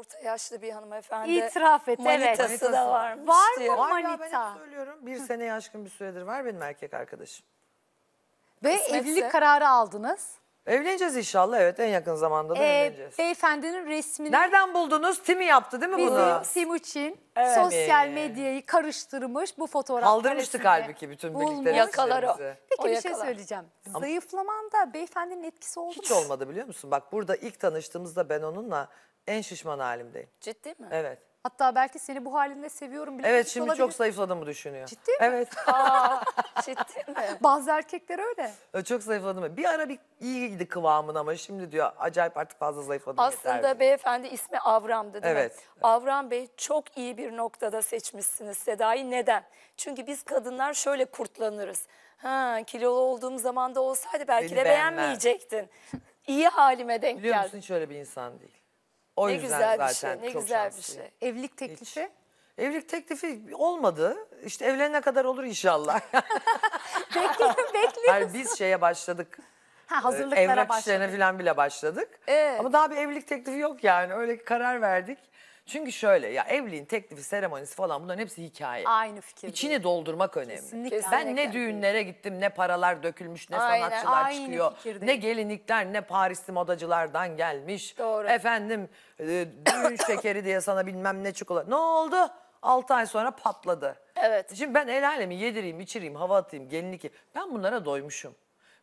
orta yaşlı bir hanımefendi. İtiraf et evet. Manitası evet. da varmış Var mı diye. manita? ben söylüyorum. Bir seneye aşkın bir süredir var benim erkek arkadaşım. Ve Kısmetse. evlilik kararı aldınız. Evleneceğiz inşallah evet en yakın zamanda da Ee, evleneceğiz. beyefendinin resmini Nereden buldunuz? Timi yaptı değil mi bizim bunu? Timuçin Evet. sosyal medyayı karıştırmış bu fotoğraf Kaldırmıştık karesini. halbuki bütün Bulmuş. birlikte. Yakalar Peki O bir şey yakalar. söyleyeceğim. Zayıflamanda beyefendinin etkisi oldu Hiç olmadı biliyor musun? Bak burada ilk tanıştığımızda ben onunla en şişman halimdeyim. Ciddi mi? Evet. Hatta belki seni bu halinde seviyorum bile. Evet şimdi olabilir. çok zayıfladığımı düşünüyor. Ciddi mi? Evet. Aa, ciddi mi? Bazı erkekler öyle. Ö, Çok zayıfladım. Bir ara bir iyiydi kıvamın ama şimdi diyor acayip artık fazla zayıfladım. yeter Aslında diyor. beyefendi ismi Avram'dı değil Evet. mi? Avram Bey çok iyi bir noktada seçmişsiniz Seda'yı. Neden? Çünkü biz kadınlar şöyle kurtlanırız. Ha, kilolu olduğum zaman da olsaydı belki Beni de beğenmez. beğenmeyecektin. İyi halime denk Biliyor geldi. musun hiç öyle bir insan değil. O ne yüzden güzel zaten bir şey, ne çok güzel bir şey. Evlilik teklifi? Evlilik teklifi olmadı. İşte evlenene kadar olur inşallah. Bekliyorum, bekliyorum. Yani biz şeye başladık. Ha, ee, hazırlıklara Evrak başladık. işlerine falan bile başladık. Ee? Ama daha bir evlilik teklifi yok yani. Öyle karar verdik. Çünkü şöyle ya evliliğin teklifi, seremonisi falan bunların hepsi hikaye. Aynı fikir. İçini doldurmak önemli. Kesinlikle. Ben ne düğünlere gittim, ne paralar dökülmüş, ne Aynen, sanatçılar aynı çıkıyor. fikirdeyim. Ne gelinlikler, ne Parisli modacılardan gelmiş. Doğru. Efendim e, düğün şekeri diye sana bilmem ne çikolata. Ne oldu? 6 ay sonra patladı. Evet. Şimdi ben el alemi yedireyim, içireyim, hava atayım, gelinlik. Ben bunlara doymuşum.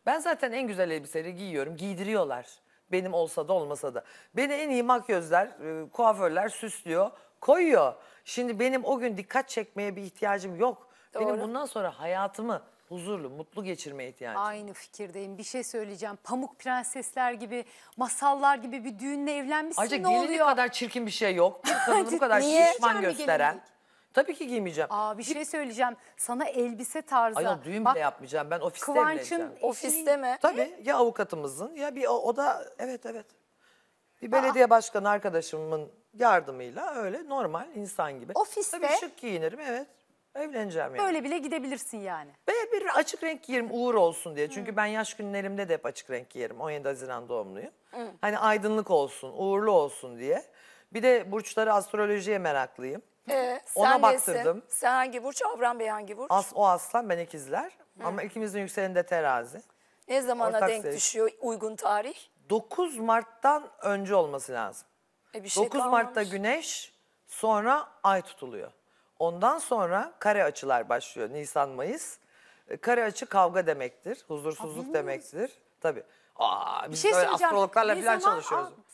Ben zaten en güzel elbiseleri giyiyorum, giydiriyorlar. Benim olsa da olmasa da. Beni en iyi makyözler, e, kuaförler süslüyor, koyuyor. Şimdi benim o gün dikkat çekmeye bir ihtiyacım yok. Benim bundan sonra hayatımı huzurlu, mutlu geçirmeye ihtiyacım var. Aynı fikirdeyim. Bir şey söyleyeceğim. Pamuk prensesler gibi, masallar gibi bir düğünle evlenmişsin Ayrıca ne gelini oluyor? kadar çirkin bir şey yok. Bir kadını bu kadar Niye? şişman gösteren. gelinlik. Tabii ki giymeyeceğim. Aa bir şey söyleyeceğim. Sana elbise tarzı. Ayol düğün Bak, bile yapmayacağım. Ben ofiste evleneceğim. Kıvanç'ın Ofiste mi? Tabii ya avukatımızın ya bir o, o da evet evet. Bir belediye başkanı arkadaşımın yardımıyla öyle normal insan gibi. Ofiste- Tabii şık giyinirim evet. Evleneceğim yani. Böyle bile gidebilirsin yani. Ve bir açık renk giyerim uğur olsun diye. Çünkü ben yaş günlerimde de hep açık renk giyerim. 17 Haziran doğumluyum. Hani aydınlık olsun, uğurlu olsun diye. Bir de burçları astrolojiye meraklıyım. Ee, Ona sen baktırdım. Sen hangi burç? Avram Bey hangi burç? As, o aslan ben ikizler. Hı. Ama ikimizin yükselinde terazi. Ne zamana Ortak denk seri. düşüyor uygun tarih? 9 Mart'tan önce olması lazım. E bir şey 9 kalmamış. Mart'ta güneş sonra ay tutuluyor. Ondan sonra kare açılar başlıyor Nisan Mayıs. E, kare açı kavga demektir, huzursuzluk Abi, demektir. Tabii. Aa, biz bir şey astrologlarla falan zaman, çalışıyoruz.